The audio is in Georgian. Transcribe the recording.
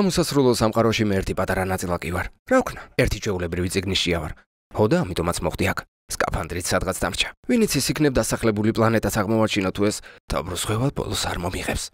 ამ უსასრულო სამყაროში მე ერთი პატარა ნაწილა კი ვარ. რა ვქნა? ერთი ჯეულებრივი ციგნიშია ვარ. ხო და ამიტომაც მოხდი აქ. სკაფანდრით სადღაც დამჭა. ვინიც ისიქნებ დასახლებული პლანეტას აღმოვაჩინოთ ეს, თაბრუსხევად ბოლოს არ მომიღებს.